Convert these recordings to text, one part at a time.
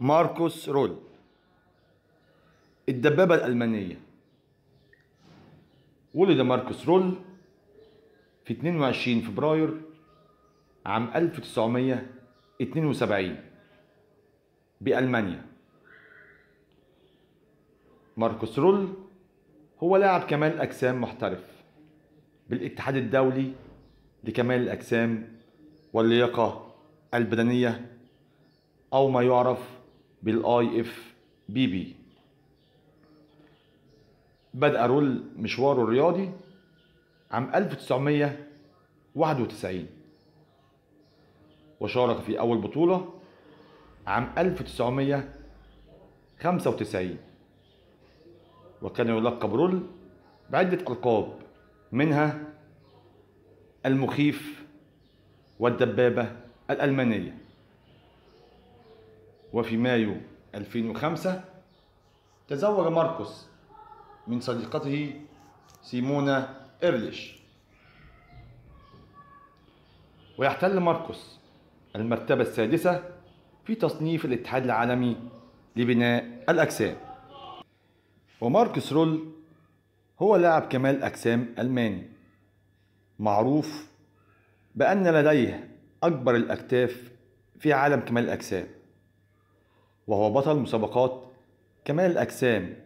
ماركوس رول الدبابة الألمانية ولد ماركوس رول في 22 فبراير عام 1972 بألمانيا ماركوس رول هو لاعب كمال أجسام محترف بالاتحاد الدولي لكمال الأجسام واللياقة البدنية أو ما يعرف بالاي اف بي بي بدأ رول مشواره الرياضي عام 1991 وشارك في أول بطولة عام 1995 وكان يلقب رول بعدة ألقاب منها المخيف والدبابة الألمانية وفي مايو 2005 تزوج ماركوس من صديقته سيمونا إرليش ويحتل ماركوس المرتبة السادسة في تصنيف الاتحاد العالمي لبناء الأجسام وماركوس رول هو لاعب كمال أجسام ألماني معروف بأن لديه أكبر الأكتاف في عالم كمال الأجسام وهو بطل مسابقات كمال الأجسام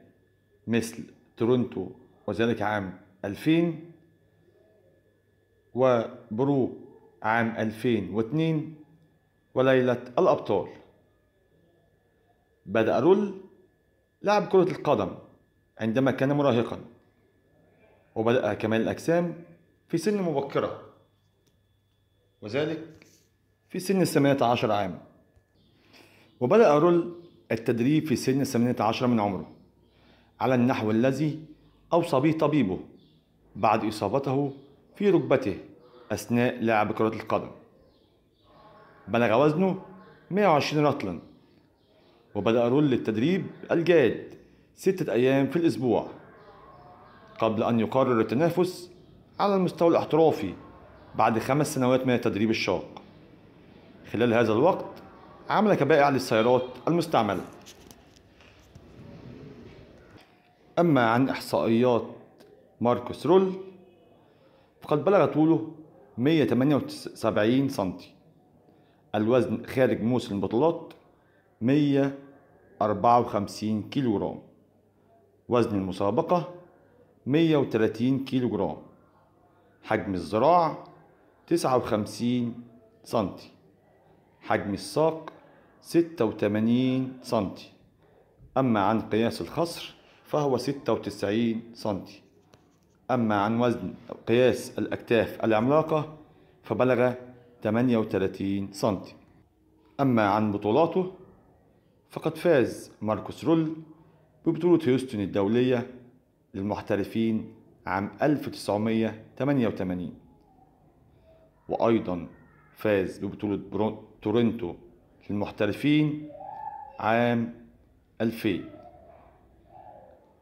مثل تورنتو وذلك عام 2000 وبرو عام 2002 وليلة الأبطال بدأ رول لعب كرة القدم عندما كان مراهقا وبدأ كمال الأجسام في سن مبكرة وذلك في سن الثمانية عشر عام وبدأ رول التدريب في سن الثامنة عشرة من عمره على النحو الذي أوصى به طبيبه بعد إصابته في ركبته أثناء لعب كرة القدم بلغ وزنه 120 رطلا وبدأ رول للتدريب الجاد ستة أيام في الأسبوع قبل أن يقرر التنافس على المستوى الاحترافي بعد خمس سنوات من التدريب الشاق خلال هذا الوقت عامله كبائع للسيارات المستعمله اما عن احصائيات ماركوس رول فقد بلغ طوله 178 سم الوزن خارج موسم البطولات 154 كيلو جرام وزن المسابقة 130 كيلو جرام حجم الذراع 59 سم حجم الساق 86 سنتي أما عن قياس الخصر فهو 96 سنتي أما عن وزن قياس الأكتاف العملاقة فبلغ 38 سنتي أما عن بطولاته فقد فاز ماركوس رول ببطولة هيوستن الدولية للمحترفين عام 1988 وأيضا فاز ببطولة تورنتو للمحترفين عام 2000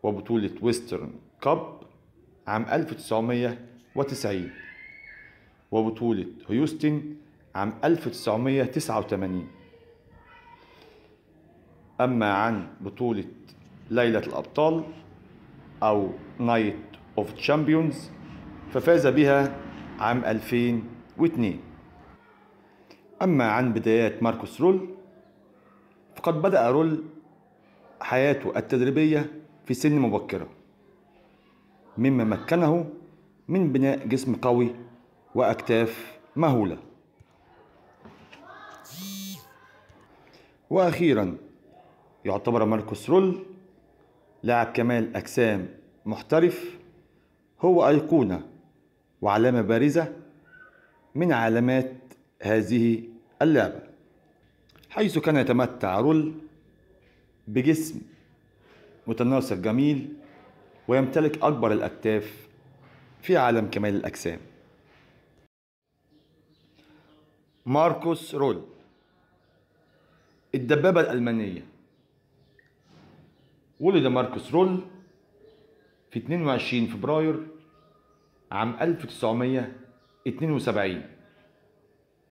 وبطولة ويسترن كاب عام 1990 وبطولة هيوستن عام 1989 أما عن بطولة ليلة الأبطال أو نايت أوف تشامبيونز ففاز بها عام 2002 أما عن بدايات ماركوس رول فقد بدأ رول حياته التدريبية في سن مبكرة مما مكنه من بناء جسم قوي وأكتاف مهولة وأخيرا يعتبر ماركوس رول لاعب كمال أجسام محترف هو أيقونة وعلامة بارزة من علامات هذه اللعبة حيث كان يتمتع رول بجسم متناسق جميل ويمتلك أكبر الأكتاف في عالم كمال الأجسام ماركوس رول الدبابة الألمانية ولد ماركوس رول في 22 فبراير عام 1972